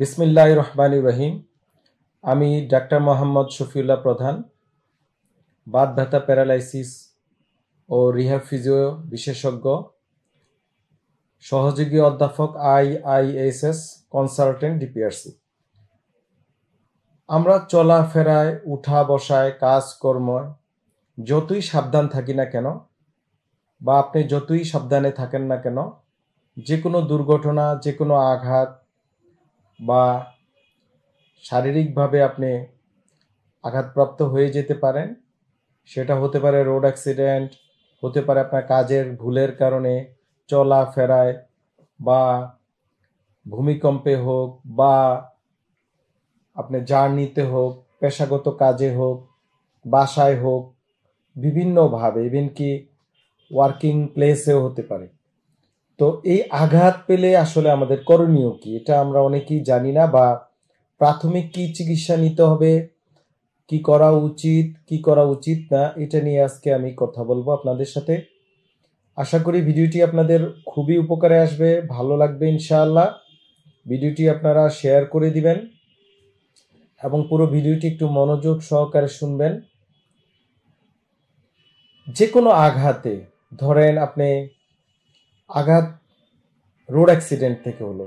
বিসমিল্লা রহমান রহিম আমি ডাক্তার মোহাম্মদ শফিউল্লাহ প্রধান বাদ ভাতা প্যারালাইসিস ও রিহাব ফিজিও বিশেষজ্ঞ সহযোগী অধ্যাপক I I S S consultant DPRC আমরা চলাফেরায় উঠা বসায় কাজকর্ম যতই সাবধান থাকি না কেন বা আপনি যতই সাবধানে থাকেন না কেন যে কোনো দুর্ঘটনা যে কোনো আঘাত বা শারীরিকভাবে আপনি আঘাতপ্রাপ্ত হয়ে যেতে পারেন সেটা হতে পারে রোড অ্যাক্সিডেন্ট হতে পারে আপনার কাজের ভুলের কারণে চলাফেরায় বা ভূমিকম্পে হোক বা আপনি জার্নিতে হোক পেশাগত কাজে হোক বাসায় হোক বিভিন্নভাবে ইভেন কি ওয়ার্কিং প্লেসেও হতে পারে তো এই আঘাত পেলে আসলে আমাদের করণীয় কি এটা আমরা অনেকেই জানি না বা প্রাথমিক কি চিকিৎসা নিতে হবে কি করা উচিত কি করা উচিত না এটা নিয়ে আজকে আমি কথা বলবো আপনাদের সাথে আশা করি ভিডিওটি আপনাদের খুবই উপকারে আসবে ভালো লাগবে ইনশাআল্লাহ ভিডিওটি আপনারা শেয়ার করে দিবেন এবং পুরো ভিডিওটি একটু মনোযোগ সহকারে শুনবেন যে কোনো আঘাতে ধরেন আপনি আঘাত রোড অ্যাক্সিডেন্ট থেকে হলো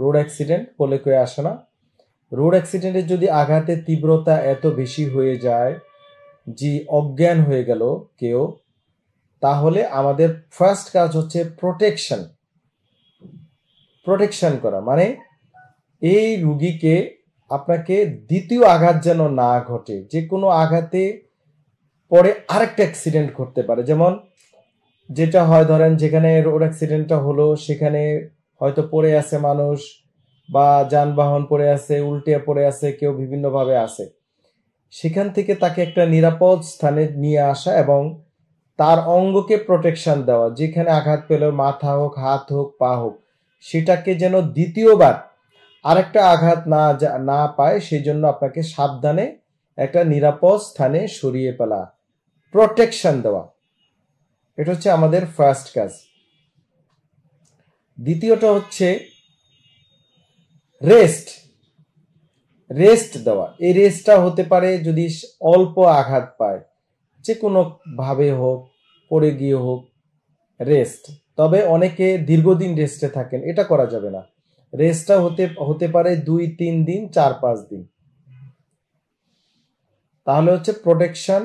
রোড অ্যাক্সিডেন্ট বলে কয়ে আসে না রোড অ্যাক্সিডেন্টের যদি আঘাতের তীব্রতা এত বেশি হয়ে যায় যে অজ্ঞান হয়ে গেল কেউ তাহলে আমাদের ফার্স্ট কাজ হচ্ছে প্রোটেকশন প্রোটেকশন করা মানে এই রুগীকে আপনাকে দ্বিতীয় আঘাত যেন না ঘটে যে কোনো আঘাতে পরে আরেকটা অ্যাক্সিডেন্ট ঘটতে পারে যেমন যেটা হয় ধরেন যেখানে রোড অ্যাক্সিডেন্টটা হলো সেখানে হয়তো পড়ে আছে মানুষ বা যানবাহন পড়ে আছে উল্টে পড়ে আছে কেউ বিভিন্নভাবে আছে সেখান থেকে তাকে একটা নিরাপদ স্থানে নিয়ে আসা এবং তার অঙ্গকে প্রোটেকশন দেওয়া যেখানে আঘাত পেল মাথা হোক হাত হোক পা হোক সেটাকে যেন দ্বিতীয়বার আরেকটা আঘাত না না পায় সেই জন্য আপনাকে সাবধানে একটা নিরাপদ স্থানে সরিয়ে ফেলা প্রোটেকশন দেওয়া এটা হচ্ছে আমাদের ফার্স্ট কাজ দ্বিতীয়টা হচ্ছে রেস্ট রেস্ট দেওয়া এই রেস্টটা হতে পারে যদি অল্প আঘাত পায় যে কোনোভাবে হোক পড়ে গিয়ে হোক রেস্ট তবে অনেকে দীর্ঘদিন রেস্টে থাকেন এটা করা যাবে না রেস্টটা হতে হতে পারে দুই তিন দিন চার পাঁচ দিন তাহলে হচ্ছে প্রোটেকশন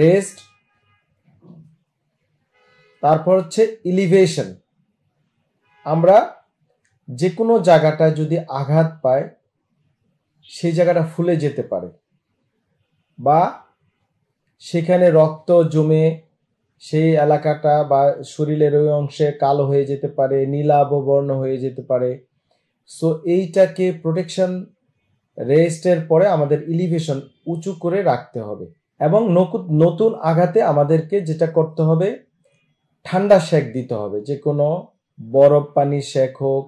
রেস্ট তারপর হচ্ছে ইলিভেশন আমরা যে কোনো জায়গাটা যদি আঘাত পায় সেই জায়গাটা ফুলে যেতে পারে বা সেখানে রক্ত জমে সেই এলাকাটা বা শরীরের ওই অংশে কালো হয়ে যেতে পারে নীলাভ বর্ণ হয়ে যেতে পারে সো এইটাকে প্রোটেকশন রেস্টের পরে আমাদের ইলিভেশন উঁচু করে রাখতে হবে এবং নতুন আঘাতে আমাদেরকে যেটা করতে হবে ঠান্ডা শেক দিতে হবে যে কোনো বরফ পানি শেক হোক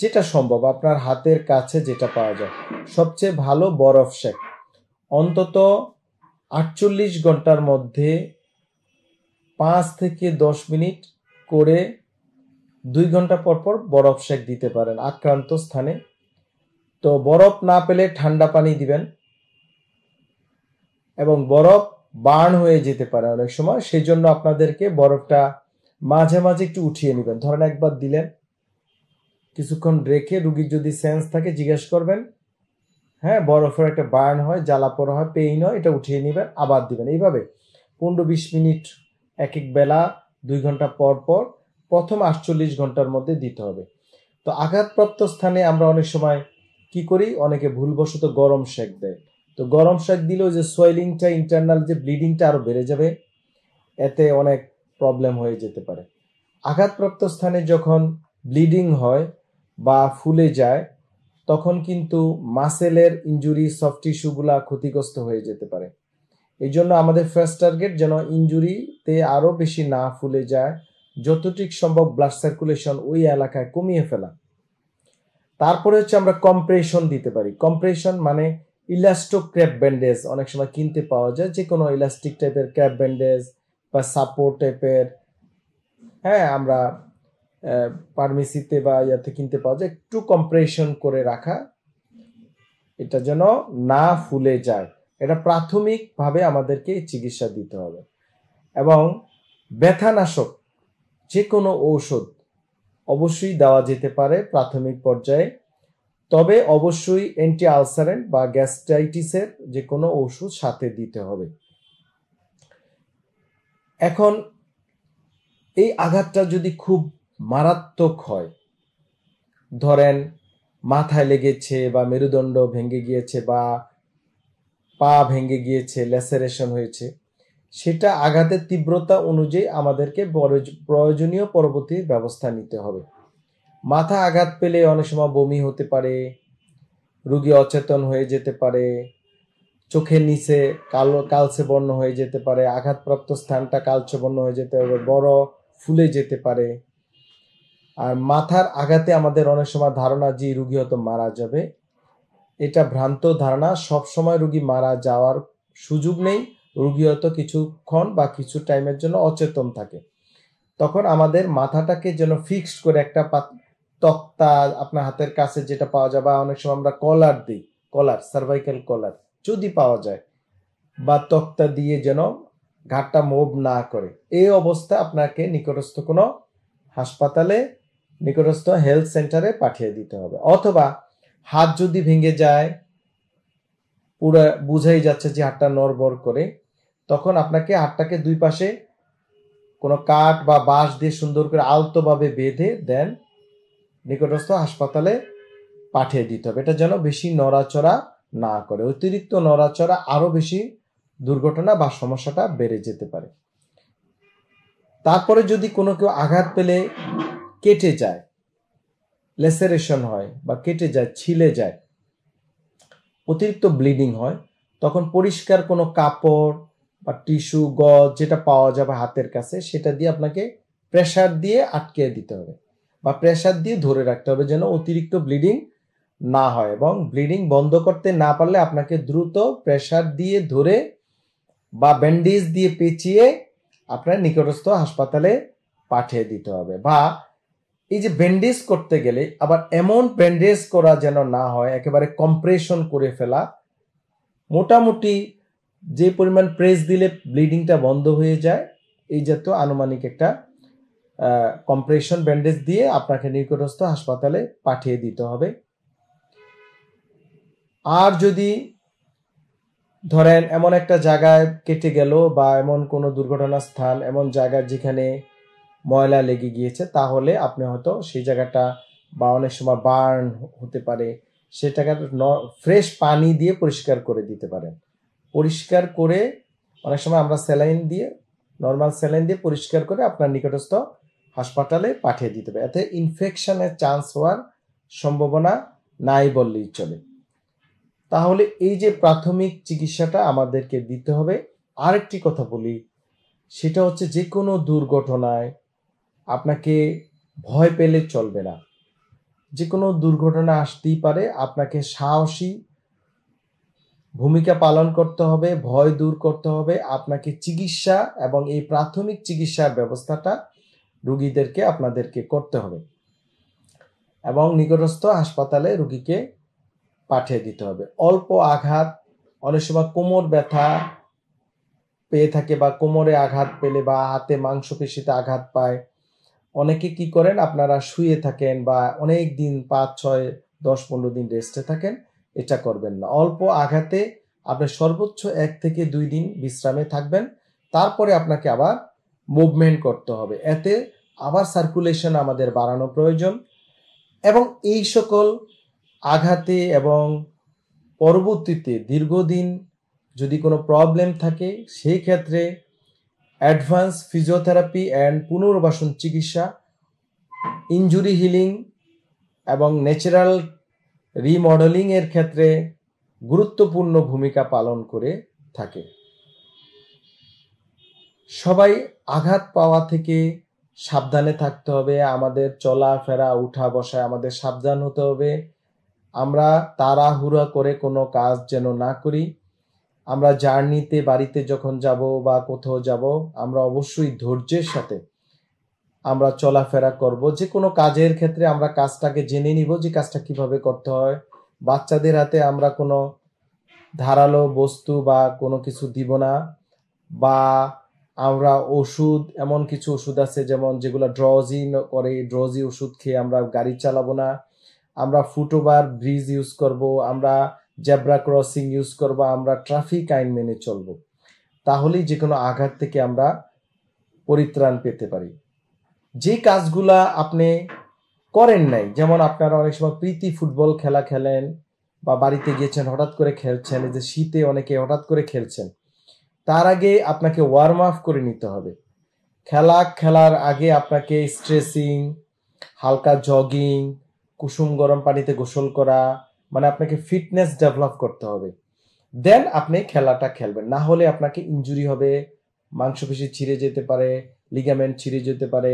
যেটা সম্ভব আপনার হাতের কাছে যেটা পাওয়া যায় সবচেয়ে ভালো বরফ শেক অন্তত আটচল্লিশ ঘন্টার মধ্যে পাঁচ থেকে দশ মিনিট করে দুই ঘন্টা পর পর বরফ শেক দিতে পারেন আক্রান্ত স্থানে তো বরফ না পেলে ঠান্ডা পানি দিবেন এবং বরফ বার্ন হয়ে যেতে পারে অনেক সময় সেই জন্য আপনাদেরকে বরফটা মাঝে মাঝে একটু উঠিয়ে নেবেন ধরেন একবার দিলেন কিছুক্ষণ রেখে রুগীর যদি সেন্স থাকে জিজ্ঞেস করবেন হ্যাঁ বরফের একটা বার্ন হয় জ্বালা পোড়া হয় পেইন হয় এটা উঠিয়ে নেবেন আবার দিবেন এইভাবে পনেরো বিশ মিনিট এক এক বেলা দুই ঘন্টা পর পর প্রথম আটচল্লিশ ঘন্টার মধ্যে দিতে হবে তো আঘাতপ্রাপ্ত স্থানে আমরা অনেক সময় কি করি অনেকে ভুলবশত গরম শেক দেয় তো গরম শেক দিলেও যে সোয়েলিংটা ইন্টারনাল যে ব্লিডিংটা আরও বেড়ে যাবে এতে অনেক প্রবলেম হয়ে যেতে পারে আঘাতপ্রাপ্ত স্থানে যখন ব্লিডিং হয় বা ফুলে যায় তখন কিন্তু মাসেলের ইঞ্জুরি সফট টিস্যুগুলা ক্ষতিগ্রস্ত হয়ে যেতে পারে এই জন্য আমাদের ফার্স্ট টার্গেট যেন ইঞ্জুরিতে আরও বেশি না ফুলে যায় যতটুক সম্ভব ব্লাড সার্কুলেশন ওই এলাকায় কমিয়ে ফেলা তারপরে হচ্ছে আমরা কম্প্রেশন দিতে পারি কম্প্রেশন মানে ইলাস্টো ক্র্যাপ ব্যান্ডেজ অনেক সময় কিনতে পাওয়া যায় যে কোনো ইলাস্টিক টাইপের ক্র্যাপ ব্যান্ডেজ বা সাপোর্ট টাইপের হ্যাঁ আমরা ফার্মেসিতে বা ইয়াতে কিনতে পাওয়া যায় একটু কম্প্রেশন করে রাখা এটা যেন না ফুলে যায় এটা প্রাথমিকভাবে আমাদেরকে চিকিৎসা দিতে হবে এবং ব্যথানাশক যে কোনো ঔষধ অবশ্যই দেওয়া যেতে পারে প্রাথমিক পর্যায়ে তবে অবশ্যই অ্যান্টি আলসারেন্ট বা গ্যাস্ট্রাইটিসের যে কোনো ওষুধ সাথে দিতে হবে এখন এই আঘাতটা যদি খুব মারাত্মক হয় ধরেন মাথায় লেগেছে বা মেরুদণ্ড ভেঙে গিয়েছে বা পা ভেঙে গিয়েছে ল্যাসারেশন হয়েছে সেটা আঘাতের তীব্রতা অনুযায়ী আমাদেরকে প্রয়োজনীয় পরবর্তী ব্যবস্থা নিতে হবে মাথা আঘাত পেলে অনেক সময় বমি হতে পারে রুগী অচেতন হয়ে যেতে পারে চোখের নিচে কালো কালচে বর্ণ হয়ে যেতে পারে আঘাতপ্রাপ্ত স্থানটা কালচে বর্ণ হয়ে যেতে পারে বড় ফুলে যেতে পারে আর মাথার আঘাতে আমাদের অনেক সময় ধারণা যে রুগী হয়তো মারা যাবে এটা ভ্রান্ত ধারণা সব সময় রুগী মারা যাওয়ার সুযোগ নেই রুগী হয়তো কিছুক্ষণ বা কিছু টাইমের জন্য অচেতন থাকে তখন আমাদের মাথাটাকে যেন ফিক্সড করে একটা তক্তা আপনার হাতের কাছে যেটা পাওয়া যাবে বা অনেক সময় আমরা কলার দিই কলার সার্ভাইকাল কলার যদি পাওয়া যায় বা তক্তা দিয়ে যেন ঘাটটা মোব না করে এই অবস্থা আপনাকে নিকটস্থ কোনো হাসপাতালে নিকটস্থ হেলথ সেন্টারে পাঠিয়ে দিতে হবে অথবা হাত যদি ভেঙে যায় পুরো বুঝাই যাচ্ছে যে হাতটা নড়বড় করে তখন আপনাকে হাতটাকে দুই পাশে কোনো কাঠ বা বাঁশ দিয়ে সুন্দর করে আলতোভাবে বেঁধে দেন নিকটস্থ হাসপাতালে পাঠিয়ে দিতে হবে এটা যেন বেশি নড়াচড়া না করে অতিরিক্ত নড়াচড়া আরও বেশি দুর্ঘটনা বা সমস্যাটা বেড়ে যেতে পারে তারপরে যদি কোনো কেউ আঘাত পেলে কেটে যায় লেসারেশন হয় বা কেটে যায় ছিলে যায় অতিরিক্ত ব্লিডিং হয় তখন পরিষ্কার কোনো কাপড় বা টিস্যু গজ যেটা পাওয়া যাবে হাতের কাছে সেটা দিয়ে আপনাকে প্রেশার দিয়ে আটকে দিতে হবে বা প্রেশার দিয়ে ধরে রাখতে হবে যেন অতিরিক্ত ব্লিডিং না হয় এবং ব্লিডিং বন্ধ করতে না পারলে আপনাকে দ্রুত প্রেশার দিয়ে ধরে বা ব্যান্ডেজ দিয়ে পেঁচিয়ে আপনার নিকটস্থ হাসপাতালে পাঠিয়ে দিতে হবে বা এই যে ব্যান্ডেজ করতে গেলে আবার এমন ব্যান্ডেজ করা যেন না হয় একেবারে কম্প্রেশন করে ফেলা মোটামুটি যে পরিমাণ প্রেস দিলে ব্লিডিংটা বন্ধ হয়ে যায় এই জাতীয় আনুমানিক একটা কম্প্রেশন ব্যান্ডেজ দিয়ে আপনাকে নিকটস্থ হাসপাতালে পাঠিয়ে দিতে হবে আর যদি ধরেন এমন একটা জায়গায় কেটে গেল বা এমন কোনো দুর্ঘটনা স্থান এমন জায়গা যেখানে ময়লা লেগে গিয়েছে তাহলে আপনি হয়তো সেই জায়গাটা বা অনেক সময় বার্ন হতে পারে সেটাকে ফ্রেশ পানি দিয়ে পরিষ্কার করে দিতে পারেন পরিষ্কার করে অনেক সময় আমরা স্যালাইন দিয়ে নর্মাল স্যালাইন দিয়ে পরিষ্কার করে আপনার নিকটস্থ হাসপাতালে পাঠিয়ে দিতে পারে এতে ইনফেকশনের চান্স হওয়ার সম্ভাবনা নাই বললেই চলে তাহলে এই যে প্রাথমিক চিকিৎসাটা আমাদেরকে দিতে হবে আরেকটি কথা বলি সেটা হচ্ছে যে কোনো দুর্ঘটনায় আপনাকে ভয় পেলে চলবে না যে কোনো দুর্ঘটনা আসতেই পারে আপনাকে সাহসী ভূমিকা পালন করতে হবে ভয় দূর করতে হবে আপনাকে চিকিৎসা এবং এই প্রাথমিক চিকিৎসার ব্যবস্থাটা রুগীদেরকে আপনাদেরকে করতে হবে এবং নিকটস্থ হাসপাতালে রুগীকে পাঠিয়ে দিতে হবে অল্প আঘাত অনেক সময় কোমর ব্যথা পেয়ে থাকে বা কোমরে আঘাত পেলে বা হাতে মাংসপেশিতে আঘাত পায় অনেকে কি করেন আপনারা শুয়ে থাকেন বা অনেক দিন পাঁচ ছয় দশ পনেরো দিন রেস্টে থাকেন এটা করবেন না অল্প আঘাতে আপনি সর্বোচ্চ এক থেকে দুই দিন বিশ্রামে থাকবেন তারপরে আপনাকে আবার মুভমেন্ট করতে হবে এতে আবার সার্কুলেশন আমাদের বাড়ানো প্রয়োজন এবং এই সকল আঘাতে এবং পরবর্তীতে দীর্ঘদিন যদি কোনো প্রবলেম থাকে সেই ক্ষেত্রে অ্যাডভান্স ফিজিওথেরাপি অ্যান্ড পুনর্বাসন চিকিৎসা ইঞ্জুরি হিলিং এবং ন্যাচারাল রিমডেলিংয়ের ক্ষেত্রে গুরুত্বপূর্ণ ভূমিকা পালন করে থাকে সবাই আঘাত পাওয়া থেকে সাবধানে থাকতে হবে আমাদের চলাফেরা উঠা বসায় আমাদের সাবধান হতে হবে আমরা তাড়াহুড়া করে কোনো কাজ যেন না করি আমরা জার্নিতে বাড়িতে যখন যাব বা কোথাও যাব আমরা অবশ্যই ধৈর্যের সাথে আমরা চলাফেরা করব যে কোনো কাজের ক্ষেত্রে আমরা কাজটাকে জেনে নিব যে কাজটা কিভাবে করতে হয় বাচ্চাদের হাতে আমরা কোনো ধারালো বস্তু বা কোনো কিছু দিব না বা আমরা ওষুধ এমন কিছু ওষুধ আছে যেমন যেগুলো ড্রজি করে ড্রজি ওষুধ খেয়ে আমরা গাড়ি চালাবো না আমরা ফুটওভার ব্রিজ ইউজ করব আমরা জেব্রা ক্রসিং ইউজ করব আমরা ট্রাফিক আইন মেনে চলব তাহলেই যে কোনো আঘাত থেকে আমরা পরিত্রাণ পেতে পারি যে কাজগুলা আপনি করেন নাই যেমন আপনারা অনেক সময় প্রীতি ফুটবল খেলা খেলেন বা বাড়িতে গিয়েছেন হঠাৎ করে খেলছেন যে শীতে অনেকে হঠাৎ করে খেলছেন তার আগে আপনাকে ওয়ার্ম আপ করে নিতে হবে খেলা খেলার আগে আপনাকে স্ট্রেসিং হালকা জগিং কুসুম গরম পানিতে গোসল করা মানে আপনাকে ফিটনেস ডেভেলপ করতে হবে দেন আপনি খেলাটা খেলবেন না হলে আপনাকে ইঞ্জুরি হবে মাংসপেশি ছিঁড়ে যেতে পারে লিগামেন্ট ছিঁড়ে যেতে পারে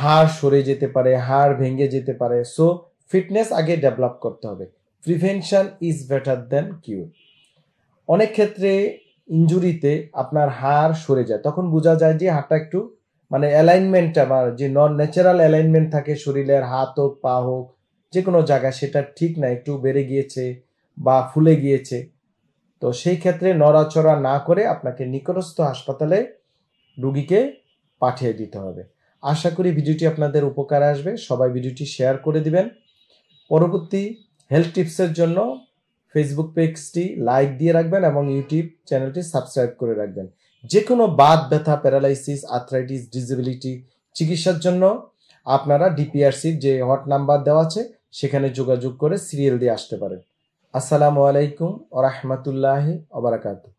হাড় সরে যেতে পারে হাড় ভেঙে যেতে পারে সো ফিটনেস আগে ডেভেলপ করতে হবে prevention is better than cure অনেক ক্ষেত্রে ইঞ্জুরিতে আপনার হাড় সরে যায় তখন বোঝা যায় যে হাড়টা একটু মানে অ্যালাইনমেন্টটা আমার মানে যে নন ন্যাচারাল অ্যালাইনমেন্ট থাকে শরীরের হাত হোক পা হোক যে কোনো জায়গা সেটা ঠিক না একটু বেড়ে গিয়েছে বা ফুলে গিয়েছে তো সেই ক্ষেত্রে নড়াচড়া না করে আপনাকে নিকটস্থ হাসপাতালে রুগীকে পাঠিয়ে দিতে হবে আশা করি ভিডিওটি আপনাদের উপকার আসবে সবাই ভিডিওটি শেয়ার করে দিবেন পরবর্তী হেলথ টিপসের জন্য ফেসবুক পেজটি লাইক দিয়ে রাখবেন এবং ইউটিউব চ্যানেলটি সাবস্ক্রাইব করে রাখবেন যে কোনো বাদ ব্যথা প্যারালাইসিস আর্থ্রাইটিস ডিসেবিলিটি চিকিৎসার জন্য আপনারা ডিপিআরসির যে হট নাম্বার দেওয়া আছে সেখানে যোগাযোগ করে সিরিয়াল দিয়ে আসতে পারেন আসসালামু আলাইকুম ও রহমতুল্লাহ ওবরাকাতু